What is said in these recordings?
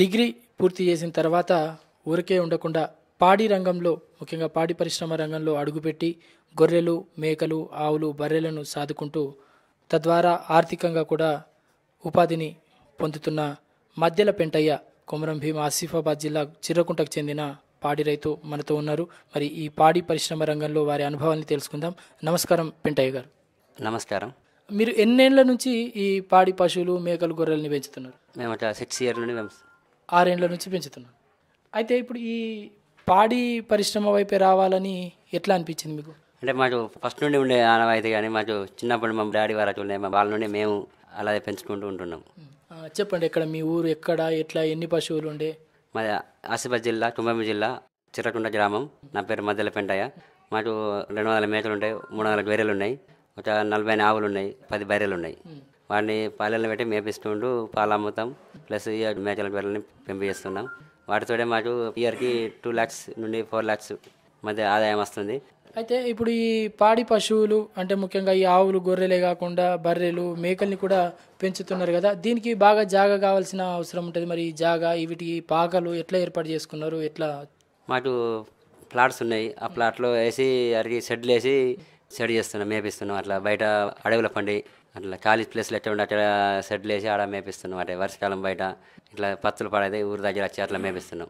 Degree పూర్తి చేసిన తర్వాత ఊరికే ఉండకుండా పాడి రంగంలో ముఖ్యంగా పాడి పరిశ్రమ రంగంలో అడుగుపెట్టి గొర్రెలు మేకలు ఆవులు బర్రెలను సాదుకుంటూ తద్వారా ఆర్థికంగా కూడా ఉపాధిని పొందుతున్న మధ్యల పెంటయ్య కొమరం భీమ ఆసిఫాబాద్ జిల్లా చిర్రకుంటకు చెందిన పాడి రైతు మనతో ఉన్నారు మరి ఈ పాడి పరిశ్రమ రంగంలో వారి అనుభవాన్ని తెలుసుకుందాం నమస్కారం పెంటయ్య గారు నమస్కారం మీరు ఎన్నేళ్ల నుంచి ఈ పాడి పశువులు మేకలు గొర్రెల్ని పెంచుతున్నారు మేము అట్లా సిక్స్ ఇయర్ నుండి ఆరేండ్ల నుంచి పెంచుతున్నాను అయితే ఇప్పుడు ఈ పాడి పరిశ్రమ వైపే రావాలని ఎట్లా అనిపించింది మీకు అంటే మాకు ఫస్ట్ నుండి ఉండే ఆనవాయితీ కానీ మాకు చిన్నప్పుడు మా డాడీ వారు ఉండే మా వాళ్ళ నుండి మేము అలాగే పెంచుకుంటూ ఉంటున్నాం చెప్పండి ఇక్కడ మీ ఊరు ఎక్కడ ఎట్లా ఎన్ని పశువులు ఉండే మాది ఆసిఫాబాద్ జిల్లా కుంభం జిల్లా చిరకుండ గ్రామం నా పేరు మధ్యల పెంటయ్య మాకు రెండు వందల మేకలు ఉంటాయి మూడు వందల గొర్రెలు ఉన్నాయి ఒక నలభై ఆవులు ఉన్నాయి పది బర్రెలు ఉన్నాయి వాడిని పాలెలను పెట్టి మేపిస్తుండు పాలు అమ్ముతాం ప్లస్ మేకల పిల్లల్ని పెంపిస్తున్నాం వాటితోనే మాకు ఇయర్కి టూ ల్యాక్స్ నుండి ఫోర్ ల్యాక్స్ మధ్య ఆదాయం వస్తుంది అయితే ఇప్పుడు ఈ పాడి పశువులు అంటే ముఖ్యంగా ఈ ఆవులు గొర్రెలే కాకుండా బర్రెలు మేకల్ని కూడా పెంచుతున్నారు కదా దీనికి బాగా జాగా కావాల్సిన అవసరం ఉంటుంది మరి జాగా వీటికి పాకలు ఎట్లా ఏర్పాటు చేసుకున్నారు ఎట్లా మాకు ప్లాట్స్ ఉన్నాయి ఆ ప్లాట్లో వేసి అరిగి షెడ్లు వేసి షెడ్ చేస్తున్నాం మేపిస్తున్నాం అట్లా బయట అడవుల పండి అట్లా ఖాళీ ప్లేస్లు ఎట్లా ఉండే అట్లా షెడ్లు వేసి ఆడ మేపిస్తున్నాం అంటే వర్షకాలం బయట ఇట్లా పత్తులు పడేది ఊరి దగ్గర వచ్చి అట్లా మేపిస్తున్నాం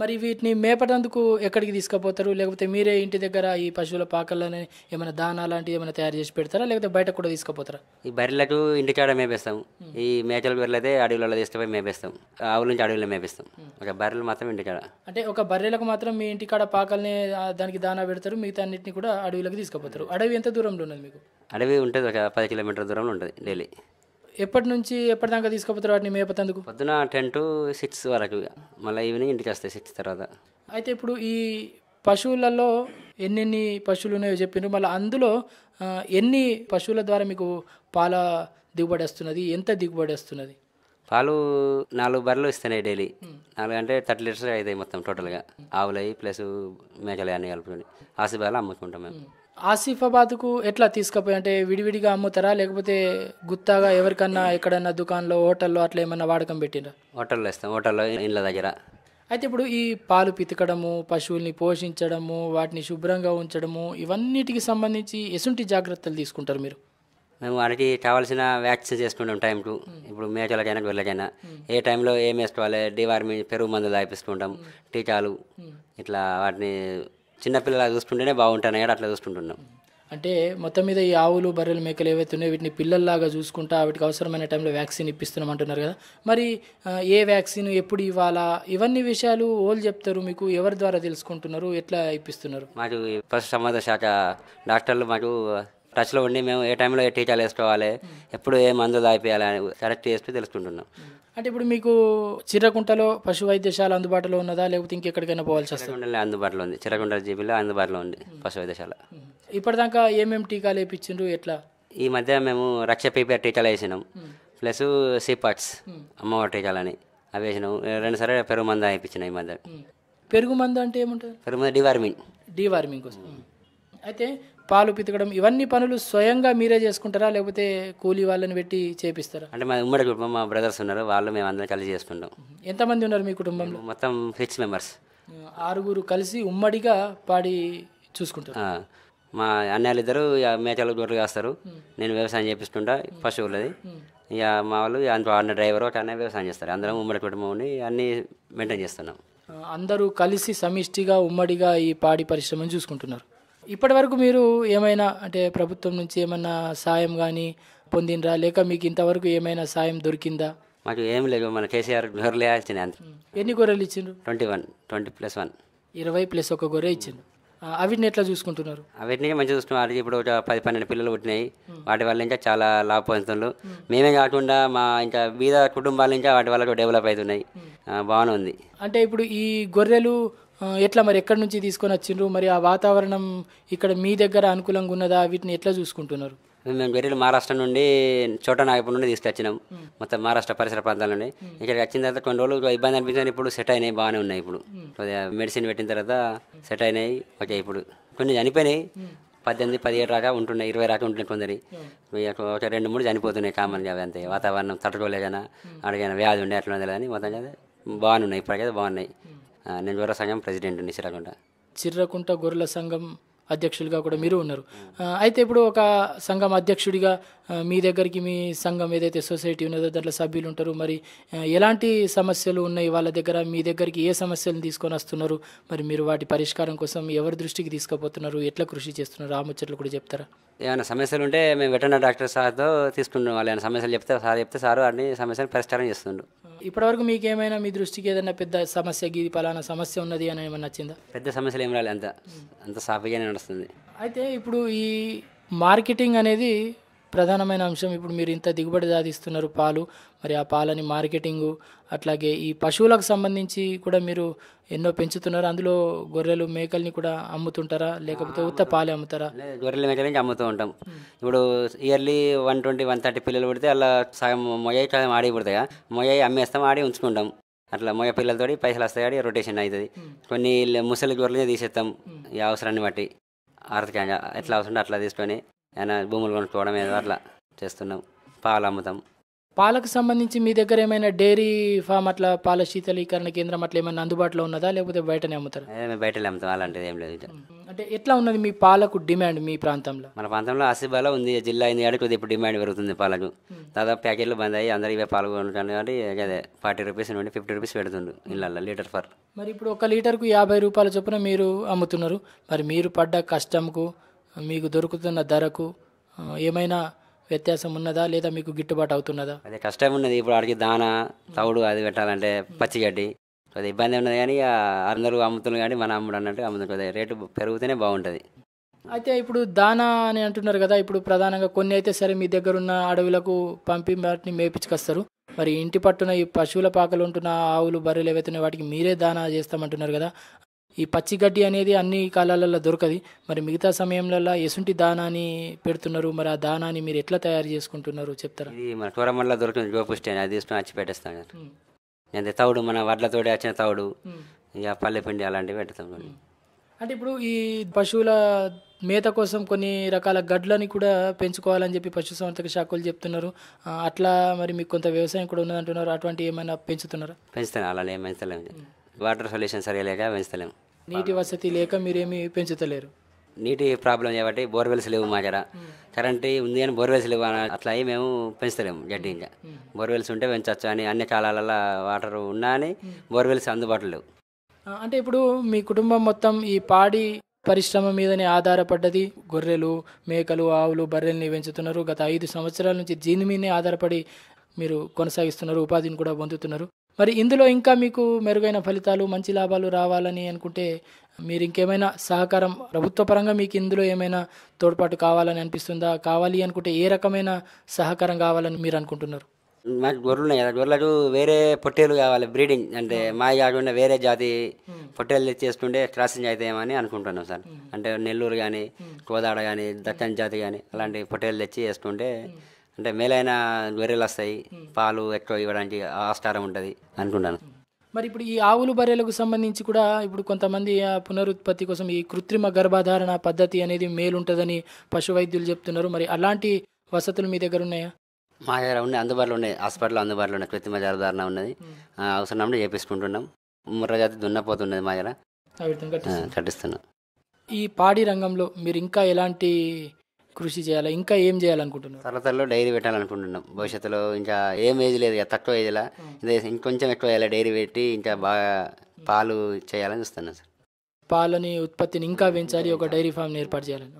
మరి వీటిని మేపటందుకు ఎక్కడికి తీసుకుపోతారు లేకపోతే మీరే ఇంటి దగ్గర ఈ పశువుల పాకలని ఏమైనా దానా లాంటివి ఏమైనా తయారు చేసి పెడతారా లేకపోతే బయట కూడా తీసుకుపోతారా ఈ బర్రెలకు ఇంటి కాడ మేపేస్తాం ఈ మేకల బర్రెలు అయితే తీసుకుపోయి మేపేస్తాం ఆవుల నుంచి అడవిలో మేపేస్తాం ఒక బర్రెలు మాత్రం ఇంటి కాడ అంటే ఒక బర్రెలకు మాత్రం మీ ఇంటి కాడ పాకల్ని దానికి దానా పెడతారు మిగతా అన్నింటిని కూడా అడవిలోకి తీసుకుపోతారు అడవి ఎంత దూరంలో ఉన్నది మీకు అడవి ఉంటుంది ఒక పది కిలోమీటర్ల దూరంలో ఉంటుంది డైలీ ఎప్పటి నుంచి ఎప్పటిదాకా తీసుకుపోతారు వాటిని మేపతందుకు పొద్దున టెన్ టు సిక్స్ వరకు మళ్ళీ ఈవినింగ్ ఇంటికి వస్తాయి సిక్స్ తర్వాత అయితే ఇప్పుడు ఈ పశువులలో ఎన్నెన్ని పశువులు ఉన్నాయో చెప్పిండ్రు మళ్ళీ అందులో ఎన్ని పశువుల ద్వారా మీకు పాల దిగుబడి వస్తున్నది ఎంత దిగుబడి వస్తున్నది పాలు నాలుగు బర్రెలు ఇస్తున్నాయి డైలీ నాలుగు అంటే థర్టీ లీటర్స్ అవుతాయి మొత్తం టోటల్గా ఆవులు అయ్యి ప్లస్ మేకలు అన్నీ కలుపుకొని ఆసిఫాలు అమ్ముకుంటాం మేము ఆసిఫాబాద్కు ఎట్లా తీసుకుపోయి అంటే విడివిడిగా అమ్ముతారా లేకపోతే గుత్తాగా ఎవరికన్నా ఎక్కడన్నా దుకాణంలో హోటల్లో అట్లా ఏమన్నా వాడకం పెట్టినా హోటల్లో ఇస్తాం హోటల్లో ఇళ్ళ దగ్గర అయితే ఇప్పుడు ఈ పాలు పితకడము పశువుల్ని పోషించడము వాటిని శుభ్రంగా ఉంచడము ఇవన్నిటికి సంబంధించి ఎసుంటి జాగ్రత్తలు తీసుకుంటారు మీరు మేము వాళ్ళకి కావాల్సిన వ్యాక్సిన్ చేసుకుంటాం టైం టు hmm. ఇప్పుడు మేకలకైనా గొర్రెలకైనా hmm. ఏ టైంలో ఏం వేసుకోవాలి డివార్మి పెరుగు మందులు తాగిపిస్తుంటాం hmm. టీకాలు ఇట్లా వాటిని చిన్నపిల్లలు చూసుకుంటేనే బాగుంటాయి కదా అట్లా చూసుకుంటున్నాం అంటే మొత్తం మీద ఈ ఆవులు బర్రెలు మేకలు ఉన్నాయో వీటిని పిల్లల్లాగా చూసుకుంటా వాటికి అవసరమైన టైంలో వ్యాక్సిన్ ఇప్పిస్తున్నాం అంటున్నారు కదా మరి ఏ వ్యాక్సిన్ ఎప్పుడు ఇవ్వాలా ఇవన్నీ విషయాలు ఓల్ చెప్తారు మీకు ఎవరి ద్వారా తెలుసుకుంటున్నారు ఎట్లా ఇప్పిస్తున్నారు మాకు పశు సంబంధ శాఖ డాక్టర్లు మాకు టచ్లో ఉండి మేము ఏ టైంలో ఏ టీకాలు వేసుకోవాలి ఎప్పుడు ఏ మందులు దాయిపోయాలి అని సెలెక్ట్ చేసి తెలుసుకుంటున్నాం అంటే ఇప్పుడు మీకు చిర్రకుంటలో పశు వైద్యశాల అందుబాటులో ఉన్నదా లేకపోతే ఇంకెక్కడికైనా పోవాల్సి వస్తుంది అందుబాటులో ఉంది చిరకుంట జీబీలో అందుబాటులో ఉంది పశు వైద్యశాల ఇప్పటిదాకా ఏమేమి టీకాలు వేయించిండ్రు ఎట్లా ఈ మధ్య మేము రక్ష పీపీఆర్ టీకాలు వేసినాం ప్లస్ సిపాట్స్ అమ్మవారి టీకాలు అని అవి వేసినాం రెండు సరే పెరుగు మంద వేయించినాయి ఈ మధ్య పెరుగు మందు అంటే ఏముంటుంది పెరుగు మంద డివార్మింగ్ డివార్మింగ్ కోసం అయితే పాలు పితకడం ఇవన్నీ పనులు స్వయంగా మీరే చేసుకుంటారా లేకపోతే కూలి వాళ్ళని పెట్టి చేపిస్తారా అంటే మా ఉమ్మడి కుటుంబం మా బ్రదర్స్ ఉన్నారు వాళ్ళు మేము అందరం కలిసి చేసుకుంటాం ఎంతమంది ఉన్నారు మీ కుటుంబంలో మొత్తం సిక్స్ మెంబర్స్ ఆరుగురు కలిసి ఉమ్మడిగా పాడి చూసుకుంటారు మా అన్నయ్యలు ఇద్దరు మేకలు గొర్రెలు కాస్తారు నేను వ్యవసాయం చేపిస్తుంటా పశువులది ఇక మా వాళ్ళు అన్న డ్రైవర్ ఒక అన్న వ్యవసాయం చేస్తారు అందరం ఉమ్మడి కుటుంబం ఉండి అన్నీ మెయింటైన్ చేస్తున్నాం అందరూ కలిసి సమిష్టిగా ఉమ్మడిగా ఈ పాడి పరిశ్రమను చూసుకుంటున్నారు ఇప్పటి వరకు మీరు ఏమైనా అంటే ప్రభుత్వం నుంచి ఏమైనా సాయం కానీ పొందినరా లేక మీకు ఇంతవరకు ఏమైనా సాయం దొరికిందా మాకు ఏం లేదు మన కేసీఆర్ గొర్రెలు ఎన్ని గొర్రెలు ఇచ్చిండ్రు twenty one twenty plus one ఇరవై ప్లస్ ఒక గొర్రె ఇచ్చిండ్రు అవిటిని ఎట్లా చూసుకుంటున్నారు అవిటిని మంచిగా చూసుకున్నారు ఇప్పుడు ఒక పది పన్నెండు పిల్లలు పుట్టినాయి వాటి వల్ల ఇంకా చాలా లాభ పొందుతున్నారు మేమే కాకుండా మా ఇంకా వీద కుటుంబాల నుంచి వాటి వల్ల డెవలప్ అవుతున్నాయి బాగుంది ఉంది అంటే ఇప్పుడు ఈ గొర్రెలు ఎట్లా మరి ఎక్కడి నుంచి తీసుకొని వచ్చిండ్రు మరి ఆ వాతావరణం ఇక్కడ మీ దగ్గర అనుకూలంగా ఉన్నదా వీటిని ఎట్లా చూసుకుంటున్నారు మేము గొర్రెలు మహారాష్ట్ర నుండి చోట నాగపూర్ నుండి తీసుకొచ్చినాము మొత్తం మహారాష్ట్ర పరిసర ప్రాంతాల నుండి ఇక్కడికి వచ్చిన తర్వాత కొన్ని రోజులు ఇబ్బంది అనిపించిన ఇప్పుడు సెట్ అయినాయి బాగానే ఉన్నాయి ఇప్పుడు మెడిసిన్ పెట్టిన తర్వాత సెట్ అయినాయి ఓకే ఇప్పుడు కొన్ని చనిపోయినాయి పద్దెనిమిది పదిహేడు రాక ఉంటున్నాయి ఇరవై రాక ఉంటున్నాయి కొందరి ఒక రెండు మూడు చనిపోతున్నాయి కామన్గా అవి అంతే వాతావరణం కానీ అడిగైనా వ్యాధి ఉండే అట్లా కానీ మొత్తం కదా బాగున్నాయి ఇప్పటికైతే బాగున్నాయి నేను గొర్రెల సంఘం ప్రెసిడెంట్ చిర్రకుంట గొర్రెల సంఘం అధ్యక్షులుగా కూడా మీరు ఉన్నారు అయితే ఇప్పుడు ఒక సంఘం అధ్యక్షుడిగా మీ దగ్గరికి మీ సంఘం ఏదైతే సొసైటీ ఉన్నదో దాంట్లో సభ్యులు ఉంటారు మరి ఎలాంటి సమస్యలు ఉన్నాయి వాళ్ళ దగ్గర మీ దగ్గరికి ఏ సమస్యలను తీసుకొని వస్తున్నారు మరి మీరు వాటి పరిష్కారం కోసం ఎవరి దృష్టికి తీసుకుపోతున్నారు ఎట్లా కృషి చేస్తున్నారు ఆ ముచ్చట్లు కూడా చెప్తారా ఏమైనా సమస్యలు ఉంటే మేము వెటర్నరీ డాక్టర్ సార్తో తీసుకుంటున్నాం వాళ్ళు ఏమైనా సమస్యలు చెప్తే సార్ చెప్తే సార్ అన్ని సమస్యలు పరిష్కారం చేస్తుండ్రు ఇప్పటివరకు మీకు ఏమైనా మీ దృష్టికి ఏదైనా పెద్ద సమస్య గీది పలానా సమస్య ఉన్నది అని ఏమైనా నచ్చిందా పెద్ద సమస్యలు ఏం రాలేదు అంత అంత సాఫీగానే నడుస్తుంది అయితే ఇప్పుడు ఈ మార్కెటింగ్ అనేది ప్రధానమైన అంశం ఇప్పుడు మీరు ఇంత దిగుబడి సాధిస్తున్నారు పాలు మరి ఆ పాలని మార్కెటింగు అట్లాగే ఈ పశువులకు సంబంధించి కూడా మీరు ఎన్నో పెంచుతున్నారు అందులో గొర్రెలు మేకల్ని కూడా అమ్ముతుంటారా లేకపోతే ఉత్త పాలే అమ్ముతారా గొర్రెలు మేకలని అమ్ముతూ ఉంటాం ఇప్పుడు yearly one twenty one thirty పిల్లలు పుడితే అలా సగం మొయ్యాయి సగం ఆడి పుడతాయా మొయ్య అమ్మేస్తాం ఆడి ఉంచుకుంటాం అట్లా మొయ్య పిల్లలతో పైసలు వస్తాయి రొటేషన్ అవుతుంది కొన్ని ముసలి గొర్రెలు తీసేస్తాం ఈ అవసరాన్ని బట్టి ఆర్థికంగా ఎట్లా అవసరం అట్లా తీసుకొని ఏమైనా భూములు కొనుక్కోవడం ఏదో అట్లా చేస్తున్నాం పాలు అమ్ముతాం పాలకు సంబంధించి మీ దగ్గర ఏమైనా డైరీ ఫామ్ అట్లా పాల శీతలీకరణ కేంద్రం అట్లా ఏమైనా అందుబాటులో ఉన్నదా లేకపోతే బయటనే అమ్ముతారు బయట అమ్ముతాం అలాంటిది ఏం లేదు అంటే ఎట్లా ఉన్నది మీ పాలకు డిమాండ్ మీ ప్రాంతంలో మన ప్రాంతంలో ఆసిఫాలో ఉంది జిల్లా అయింది కాబట్టి ఇప్పుడు డిమాండ్ పెరుగుతుంది పాలకు దాదాపు ప్యాకెట్లు బంద్ అయ్యి అందరూ ఇవే పాలు కాబట్టి అదే ఫార్టీ రూపీస్ నుండి ఫిఫ్టీ రూపీస్ పెడుతుండు ఇళ్ళల్లో లీటర్ ఫర్ మరి ఇప్పుడు ఒక లీటర్కు యాభై రూపాయల చొప్పున మీరు అమ్ముతున్నారు మరి మీరు పడ్డ కష్టంకు మీకు దొరుకుతున్న ధరకు ఏమైనా వ్యత్యాసం ఉన్నదా లేదా మీకు గిట్టుబాటు అవుతున్నదా అదే కష్టం ఉన్నది ఇప్పుడు ఆడికి దానా తౌడు అది పెట్టాలంటే పచ్చిగడ్డి అది ఇబ్బంది ఉన్నది కానీ అందరూ అమ్ముతున్నారు కానీ మనం అమ్ముడు అన్నట్టు అమ్ముతుంది రేటు పెరుగుతూనే బాగుంటుంది అయితే ఇప్పుడు దానా అని అంటున్నారు కదా ఇప్పుడు ప్రధానంగా కొన్ని అయితే సరే మీ దగ్గర ఉన్న అడవులకు పంపి వాటిని మేపించుకొస్తారు మరి ఇంటి పట్టున ఈ పశువుల పాకలు ఉంటున్న ఆవులు బర్రెలు ఏవైతున్నాయి వాటికి మీరే దానా చేస్తామంటున్నారు కదా ఈ పచ్చి గడ్డి అనేది అన్ని కాలాలలో దొరకది మరి మిగతా సమయంలో ఎసుంటి దానాని పెడుతున్నారు మరి ఆ దానాన్ని మీరు ఎట్లా తయారు చేసుకుంటున్నారు చెప్తారా ఇది మన టూరమల్లో దొరికిన అని అది తీసుకుని వచ్చి పెట్టేస్తాను నేను తౌడు మన వడ్లతోటి వచ్చిన తౌడు ఇక పల్లెపిండి అలాంటివి పెడతాం అంటే ఇప్పుడు ఈ పశువుల మేత కోసం కొన్ని రకాల గడ్లని కూడా పెంచుకోవాలని చెప్పి పశు పశుసంవర్ధక శాఖలు చెప్తున్నారు అట్లా మరి మీకు కొంత వ్యవసాయం కూడా ఉన్నదంటున్నారు అటువంటి ఏమైనా పెంచుతున్నారా పెంచుతాను అలా పెంచలేము వాటర్ సొల్యూషన్ సరిగా లేక పెంచలేము నీటి వసతి లేక మీరేమి పెంచుతలేరు నీటి ప్రాబ్లం కాబట్టి బోర్వెల్స్ లేవు మా దగ్గర కరెంట్ ఉంది అని బోర్వెల్స్ లేవు అట్లా అయ్యి మేము పెంచుతలేము గడ్డి ఇంకా బోర్వెల్స్ ఉంటే పెంచవచ్చు అని అన్ని కాలాలలో వాటర్ ఉన్నా అని బోర్వెల్స్ అందుబాటులో లేవు అంటే ఇప్పుడు మీ కుటుంబం మొత్తం ఈ పాడి పరిశ్రమ మీదనే ఆధారపడ్డది గొర్రెలు మేకలు ఆవులు బర్రెల్ని పెంచుతున్నారు గత ఐదు సంవత్సరాల నుంచి దీని మీదనే ఆధారపడి మీరు కొనసాగిస్తున్నారు ఉపాధిని కూడా పొందుతున్నారు మరి ఇందులో ఇంకా మీకు మెరుగైన ఫలితాలు మంచి లాభాలు రావాలని అనుకుంటే మీరు ఇంకేమైనా సహకారం ప్రభుత్వ పరంగా మీకు ఇందులో ఏమైనా తోడ్పాటు కావాలని అనిపిస్తుందా కావాలి అనుకుంటే ఏ రకమైన సహకారం కావాలని మీరు అనుకుంటున్నారు మాకు గొర్రెలు ఉన్నాయి కదా గొర్రెలకు వేరే పొట్టేలు కావాలి బ్రీడింగ్ అంటే మా కాకుండా వేరే జాతి పొట్టేలు చేసుకుంటే క్రాసింగ్ అవుతాయేమని అనుకుంటున్నాం సార్ అంటే నెల్లూరు కానీ కోదాడ కానీ దక్కన్ జాతి కానీ అలాంటి పొట్టేలు తెచ్చి వేసుకుంటే అంటే మేలైన బర్రెలు వస్తాయి పాలు ఎక్కువ ఇవ్వడానికి ఆస్కారం ఉంటుంది అనుకుంటాను మరి ఇప్పుడు ఈ ఆవులు బర్రెలకు సంబంధించి కూడా ఇప్పుడు కొంతమంది పునరుత్పత్తి కోసం ఈ కృత్రిమ గర్భధారణ పద్ధతి అనేది మేలుంటుందని పశు వైద్యులు చెప్తున్నారు మరి అలాంటి వసతులు మీ దగ్గర ఉన్నాయా మా దగ్గర ఉన్నాయి అందుబాటులో ఉన్నాయి హాస్పిటల్ అందుబాటులో ఉన్నాయి కృత్రిమ గర్భధారణ ఉన్నది అవసరం చేపించుకుంటున్నాం ముర్రజాతి దున్నపోతున్నది మా దగ్గర కట్టిస్తున్నాం ఈ పాడి రంగంలో మీరు ఇంకా ఎలాంటి కృషి చేయాలి ఇంకా ఏం చేయాలనుకుంటున్నారు తర్వాతలో డైరీ పెట్టాలనుకుంటున్నాం భవిష్యత్తులో ఇంకా ఏం ఏజ్ లేదు తక్కువ ఏజ్లా ఇంకొంచెం ఎక్కువ వేయాలి డైరీ పెట్టి ఇంకా బాగా పాలు చేయాలని చూస్తున్నాను సార్ పాలని ఉత్పత్తిని ఇంకా పెంచాలి ఒక డైరీ ఫామ్ ఏర్పాటు చేయాలని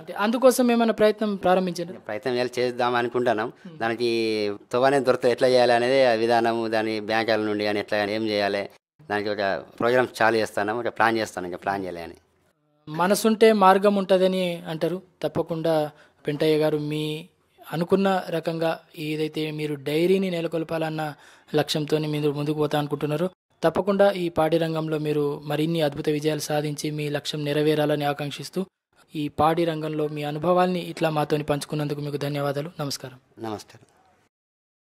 అంటే అందుకోసం ఏమైనా ప్రయత్నం ప్రారంభించండి ప్రయత్నం చేయాలి చేద్దాం అనుకుంటున్నాం దానికి తువానే దొరత ఎట్లా చేయాలి అనేది విధానము దాని బ్యాంకుల నుండి కానీ ఎట్లా ఏం చేయాలి దానికి ఒక ప్రోగ్రామ్స్ చాలు చేస్తాను ఒక ప్లాన్ చేస్తాను ఇంకా ప్లాన్ చేయాలి అని మనసుంటే మార్గం ఉంటుందని అంటారు తప్పకుండా పెంటయ్య గారు మీ అనుకున్న రకంగా ఏదైతే మీరు డైరీని నెలకొల్పాలన్న లక్ష్యంతో మీరు ముందుకు పోతా అనుకుంటున్నారు తప్పకుండా ఈ పాడి రంగంలో మీరు మరిన్ని అద్భుత విజయాలు సాధించి మీ లక్ష్యం నెరవేరాలని ఆకాంక్షిస్తూ ఈ పాడి రంగంలో మీ అనుభవాల్ని ఇట్లా మాతోని పంచుకున్నందుకు మీకు ధన్యవాదాలు నమస్కారం నమస్కారం